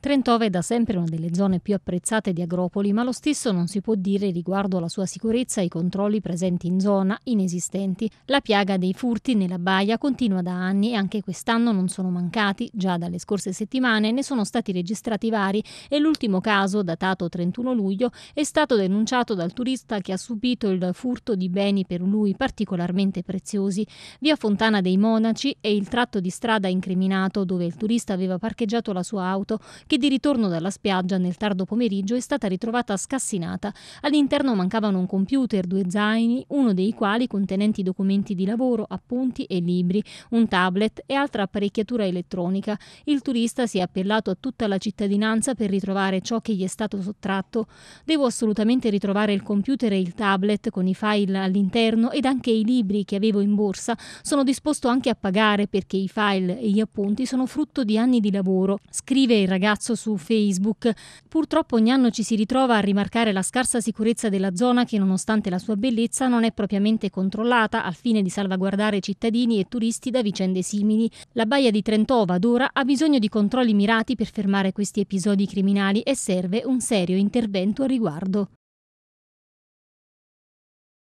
Trentove è da sempre una delle zone più apprezzate di Agropoli, ma lo stesso non si può dire riguardo alla sua sicurezza e ai controlli presenti in zona, inesistenti. La piaga dei furti nella baia continua da anni e anche quest'anno non sono mancati. Già dalle scorse settimane ne sono stati registrati vari e l'ultimo caso, datato 31 luglio, è stato denunciato dal turista che ha subito il furto di beni per lui particolarmente preziosi. Via Fontana dei Monaci è il tratto di strada incriminato dove il turista aveva parcheggiato la sua auto che di ritorno dalla spiaggia nel tardo pomeriggio è stata ritrovata scassinata. All'interno mancavano un computer, due zaini, uno dei quali contenenti documenti di lavoro, appunti e libri, un tablet e altra apparecchiatura elettronica. Il turista si è appellato a tutta la cittadinanza per ritrovare ciò che gli è stato sottratto. Devo assolutamente ritrovare il computer e il tablet con i file all'interno ed anche i libri che avevo in borsa. Sono disposto anche a pagare perché i file e gli appunti sono frutto di anni di lavoro, scrive il ragazzo imbarazzo su Facebook. Purtroppo ogni anno ci si ritrova a rimarcare la scarsa sicurezza della zona che nonostante la sua bellezza non è propriamente controllata al fine di salvaguardare cittadini e turisti da vicende simili. La baia di Trentova ad ora ha bisogno di controlli mirati per fermare questi episodi criminali e serve un serio intervento a riguardo.